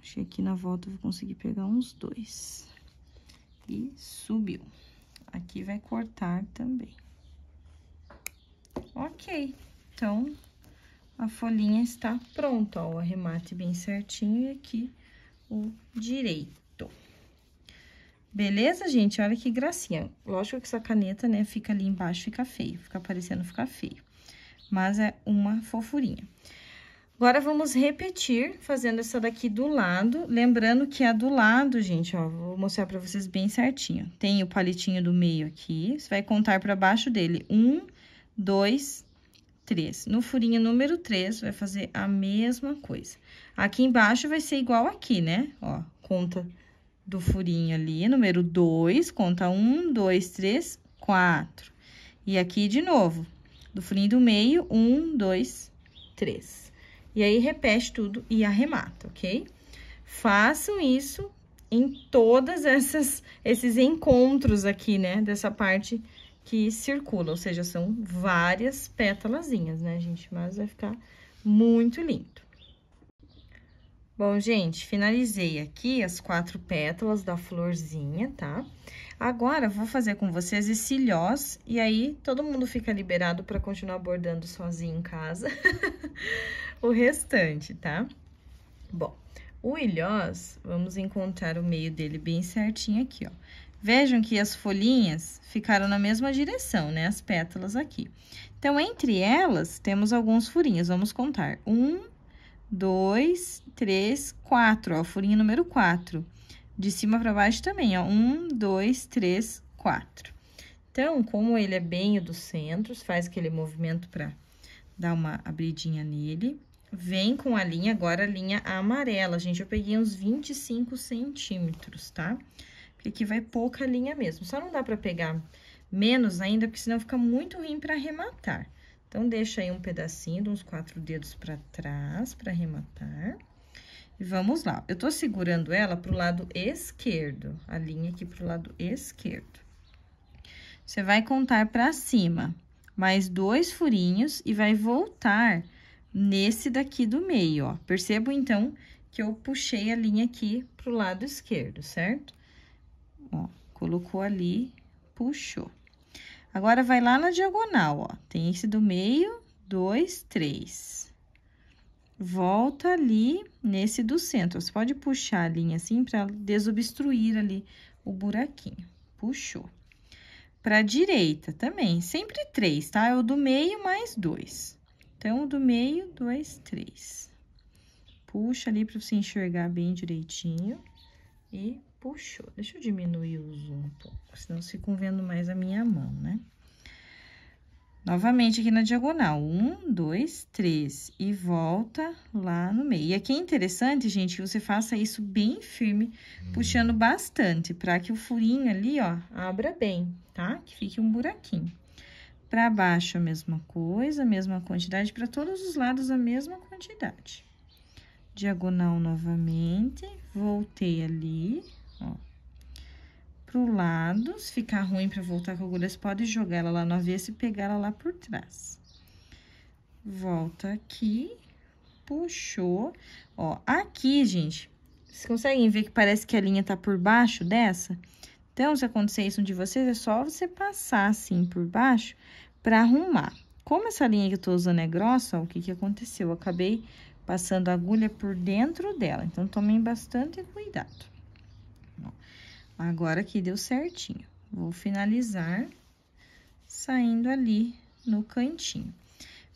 achei que aqui na volta eu vou conseguir pegar uns dois. E subiu. Aqui vai cortar também. Ok. Então, a folhinha está pronta, ó. O arremate bem certinho e aqui o direito. Beleza, gente? Olha que gracinha. Lógico que essa caneta, né, fica ali embaixo, fica feio. Fica parecendo ficar feio. Mas é uma fofurinha. Agora, vamos repetir, fazendo essa daqui do lado. Lembrando que a do lado, gente, ó, vou mostrar pra vocês bem certinho. Tem o palitinho do meio aqui, você vai contar pra baixo dele. Um, dois, três. No furinho número três, vai fazer a mesma coisa. Aqui embaixo vai ser igual aqui, né? Ó, conta do furinho ali, número 2, conta 1, 2, 3, 4. E aqui, de novo, do furinho do meio, 1, 2, 3. E aí, repete tudo e arremata, ok? Façam isso em todas essas esses encontros aqui, né, dessa parte que circula, ou seja, são várias pétalazinhas, né, gente? Mas vai ficar muito lindo. Bom, gente, finalizei aqui as quatro pétalas da florzinha, tá? Agora, vou fazer com vocês esse ilhós, e aí todo mundo fica liberado para continuar bordando sozinho em casa o restante, tá? Bom, o ilhós, vamos encontrar o meio dele bem certinho aqui, ó. Vejam que as folhinhas ficaram na mesma direção, né? As pétalas aqui. Então, entre elas, temos alguns furinhos. Vamos contar. Um, dois, três, quatro, ó, furinho número quatro. De cima para baixo também, ó, um, dois, três, quatro. Então, como ele é bem o dos centros, faz aquele movimento para dar uma abridinha nele. Vem com a linha, agora a linha amarela, gente, eu peguei uns 25 centímetros, tá? Porque aqui vai pouca linha mesmo, só não dá para pegar menos ainda, porque senão fica muito ruim para arrematar. Então, deixa aí um pedacinho, uns quatro dedos para trás, para arrematar. E vamos lá. Eu tô segurando ela pro lado esquerdo, a linha aqui pro lado esquerdo. Você vai contar para cima, mais dois furinhos e vai voltar nesse daqui do meio, ó. Percebo, então, que eu puxei a linha aqui pro lado esquerdo, certo? Ó, colocou ali, puxou. Agora, vai lá na diagonal, ó. Tem esse do meio, dois, três. Volta ali nesse do centro. Você pode puxar a linha assim para desobstruir ali o buraquinho. Puxou. Pra direita também, sempre três, tá? É o do meio mais dois. Então, o do meio, dois, três. Puxa ali para você enxergar bem direitinho e puxou. Deixa eu diminuir o zoom um pouco, senão ficam vendo mais a minha mão, né? Novamente aqui na diagonal, um, dois, três, e volta lá no meio. E aqui é interessante, gente, que você faça isso bem firme, puxando bastante, para que o furinho ali, ó, abra bem, tá? Que fique um buraquinho. Para baixo a mesma coisa, a mesma quantidade, para todos os lados a mesma quantidade diagonal novamente, voltei ali, ó, pro lado. Se ficar ruim pra voltar com a agulha, você pode jogar ela lá no avesso e pegar ela lá por trás. Volta aqui, puxou, ó, aqui, gente, vocês conseguem ver que parece que a linha tá por baixo dessa? Então, se acontecer isso de vocês, é só você passar assim por baixo pra arrumar. Como essa linha que eu tô usando é grossa, ó, o que que aconteceu? Eu acabei passando a agulha por dentro dela. Então, tomem bastante cuidado. Agora aqui deu certinho. Vou finalizar saindo ali no cantinho.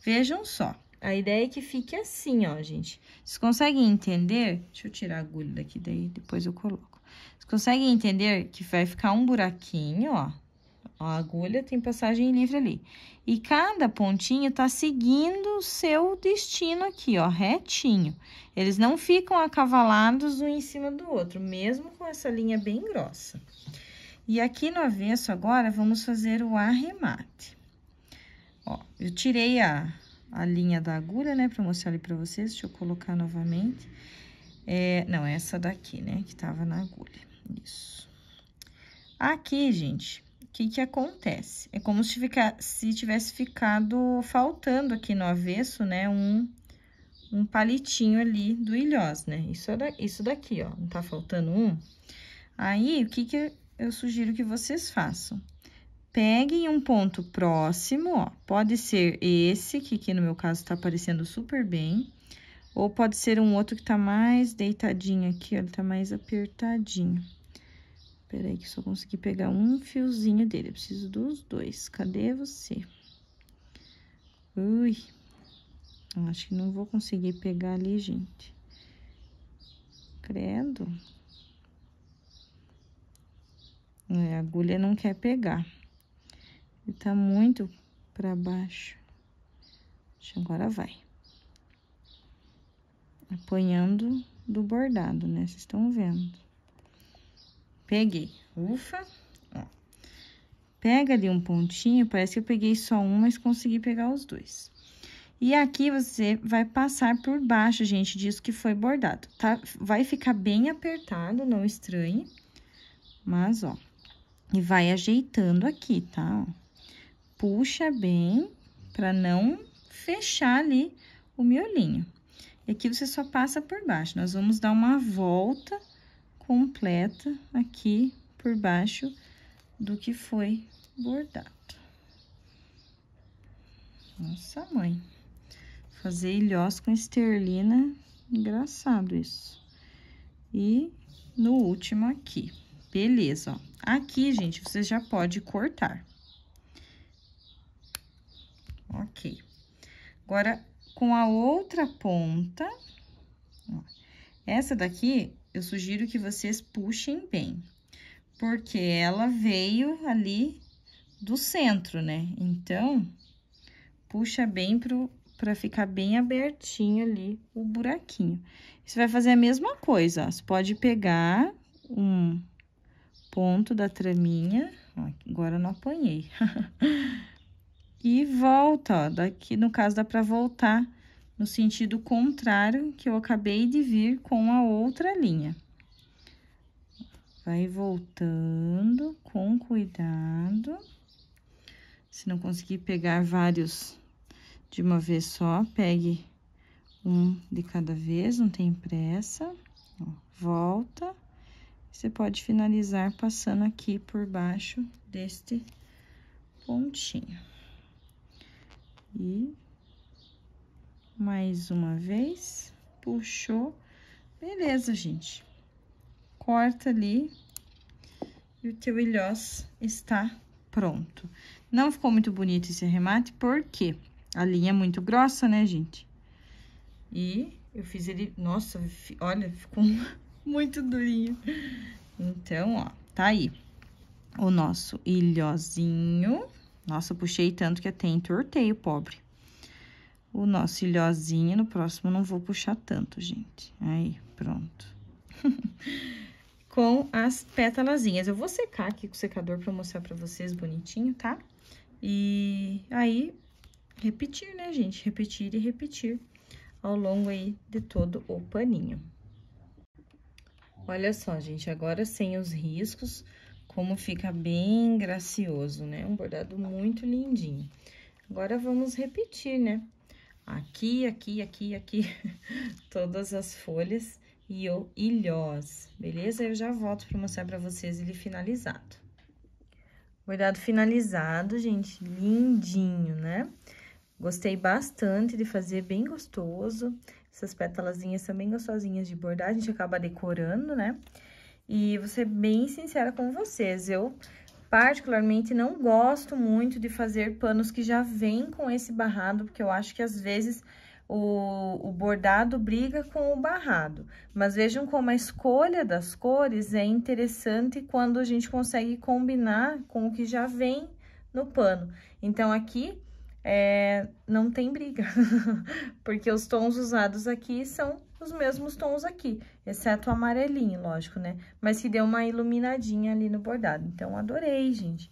Vejam só, a ideia é que fique assim, ó, gente. Vocês conseguem entender? Deixa eu tirar a agulha daqui, daí depois eu coloco. Vocês conseguem entender que vai ficar um buraquinho, ó, Ó, a agulha tem passagem livre ali. E cada pontinho tá seguindo o seu destino aqui, ó, retinho. Eles não ficam acavalados um em cima do outro, mesmo com essa linha bem grossa. E aqui no avesso agora, vamos fazer o arremate. Ó, eu tirei a, a linha da agulha, né, pra mostrar ali pra vocês. Deixa eu colocar novamente. É, não, é essa daqui, né, que tava na agulha. Isso. Aqui, gente, o que que acontece? É como se, fica, se tivesse ficado faltando aqui no avesso, né, um, um palitinho ali do ilhós, né? Isso, é da, isso daqui, ó, não tá faltando um? Aí, o que que eu sugiro que vocês façam? Peguem um ponto próximo, ó, pode ser esse, que aqui no meu caso tá aparecendo super bem, ou pode ser um outro que tá mais deitadinho aqui, ó, ele tá mais apertadinho. Espera aí que só consegui pegar um fiozinho dele. Eu preciso dos dois. Cadê você? Ui. Eu acho que não vou conseguir pegar ali, gente. Credo. É, a agulha não quer pegar. Ele tá muito pra baixo. Agora vai. Apanhando do bordado, né? Vocês estão vendo. Peguei. Ufa. Ó. Pega ali um pontinho, parece que eu peguei só um, mas consegui pegar os dois. E aqui você vai passar por baixo, gente, disso que foi bordado, tá? Vai ficar bem apertado, não estranhe. Mas, ó, e vai ajeitando aqui, tá? Puxa bem pra não fechar ali o miolinho. E aqui você só passa por baixo. Nós vamos dar uma volta completa aqui por baixo do que foi bordado. Nossa mãe, fazer ilhós com esterlina, engraçado isso. E no último aqui, beleza, ó. Aqui, gente, você já pode cortar. Ok. Agora, com a outra ponta, ó, essa daqui, eu sugiro que vocês puxem bem, porque ela veio ali do centro, né? Então, puxa bem pro, pra ficar bem abertinho ali o buraquinho. Você vai fazer a mesma coisa, ó. Você pode pegar um ponto da traminha, ó, agora eu não apanhei. e volta, ó, daqui no caso dá pra voltar no sentido contrário que eu acabei de vir com a outra linha. Vai voltando com cuidado. Se não conseguir pegar vários de uma vez só, pegue um de cada vez, não tem pressa. Ó, volta. Você pode finalizar passando aqui por baixo deste pontinho. E mais uma vez, puxou, beleza, gente. Corta ali e o teu ilhós está pronto. Não ficou muito bonito esse arremate, porque a linha é muito grossa, né, gente? E eu fiz ele, nossa, olha, ficou muito durinho. Então, ó, tá aí o nosso ilhozinho. Nossa, puxei tanto que até entortei o pobre o nosso ilhózinho. No próximo, não vou puxar tanto, gente. Aí, pronto. com as pétalazinhas. Eu vou secar aqui com o secador pra mostrar pra vocês bonitinho, tá? E aí, repetir, né, gente? Repetir e repetir ao longo aí de todo o paninho. Olha só, gente, agora sem os riscos, como fica bem gracioso, né? Um bordado muito lindinho. Agora, vamos repetir, né? aqui, aqui, aqui, aqui, todas as folhas e o ilhós, beleza? Eu já volto para mostrar para vocês ele finalizado. Bordado finalizado, gente, lindinho, né? Gostei bastante de fazer, bem gostoso. Essas pétalazinhas são bem gostosinhas de bordar, a gente acaba decorando, né? E vou ser bem sincera com vocês, eu Particularmente, não gosto muito de fazer panos que já vem com esse barrado, porque eu acho que às vezes o, o, bordado briga com o barrado. Mas vejam como a escolha das cores é interessante quando a gente consegue combinar com o que já vem no pano. Então, aqui é, não tem briga, porque os tons usados aqui são os mesmos tons aqui, exceto o amarelinho, lógico, né? Mas que deu uma iluminadinha ali no bordado. Então, adorei, gente.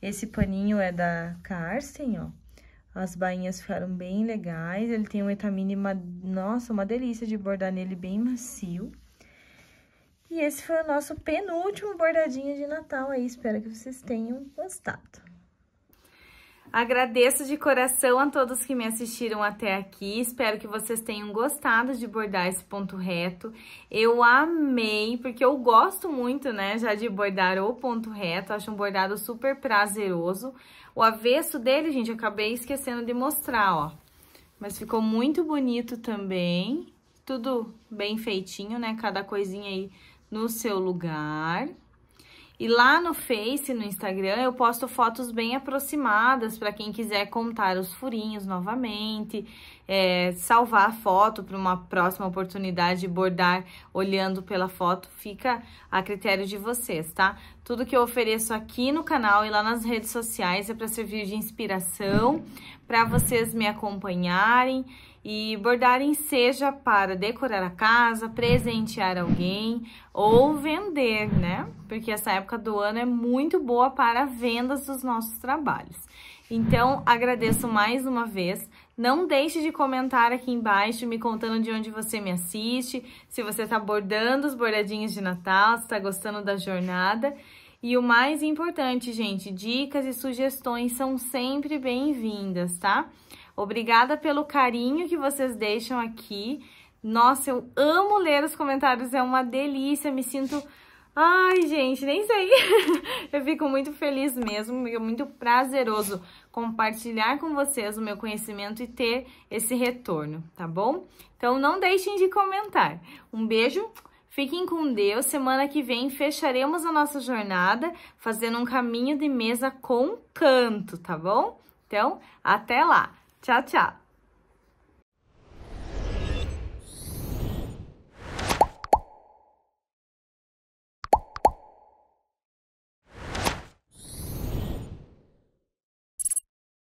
Esse paninho é da Carsten, ó. As bainhas ficaram bem legais. Ele tem um etamine, uma... nossa, uma delícia de bordar nele, bem macio. E esse foi o nosso penúltimo bordadinho de Natal aí. Espero que vocês tenham gostado. Agradeço de coração a todos que me assistiram até aqui. Espero que vocês tenham gostado de bordar esse ponto reto. Eu amei, porque eu gosto muito, né, já de bordar o ponto reto. Acho um bordado super prazeroso. O avesso dele, gente, eu acabei esquecendo de mostrar, ó. Mas ficou muito bonito também. Tudo bem feitinho, né? Cada coisinha aí no seu lugar. E lá no Face, no Instagram, eu posto fotos bem aproximadas para quem quiser contar os furinhos novamente, é, salvar a foto para uma próxima oportunidade, bordar olhando pela foto, fica a critério de vocês, tá? Tudo que eu ofereço aqui no canal e lá nas redes sociais é para servir de inspiração, para vocês me acompanharem e bordarem seja para decorar a casa, presentear alguém ou vender, né? Porque essa época do ano é muito boa para vendas dos nossos trabalhos. Então, agradeço mais uma vez. Não deixe de comentar aqui embaixo, me contando de onde você me assiste, se você está bordando os bordadinhos de Natal, se está gostando da jornada. E o mais importante, gente, dicas e sugestões são sempre bem-vindas, tá? Tá? Obrigada pelo carinho que vocês deixam aqui. Nossa, eu amo ler os comentários, é uma delícia, me sinto... Ai, gente, nem sei. eu fico muito feliz mesmo, é muito prazeroso compartilhar com vocês o meu conhecimento e ter esse retorno, tá bom? Então não deixem de comentar. Um beijo, fiquem com Deus. Semana que vem fecharemos a nossa jornada fazendo um caminho de mesa com canto, tá bom? Então, até lá. Tchau, tchau!